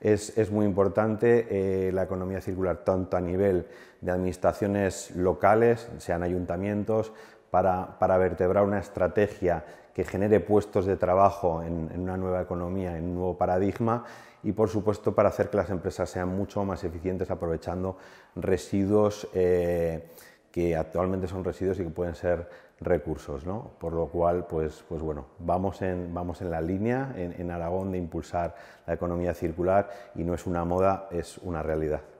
es, muy importante eh, la economía circular, tanto a nivel de administraciones locales, sean ayuntamientos, para, vertebrar una estrategia que genere puestos de trabajo en, una nueva economía, en un nuevo paradigma y, por supuesto, para hacer que las empresas sean mucho más eficientes aprovechando residuos. Eh, que actualmente son residuos y que pueden ser recursos, ¿no? Por lo cual, pues, pues bueno, vamos en, vamos en la línea en, en Aragón de impulsar la economía circular y no es una moda, es una realidad.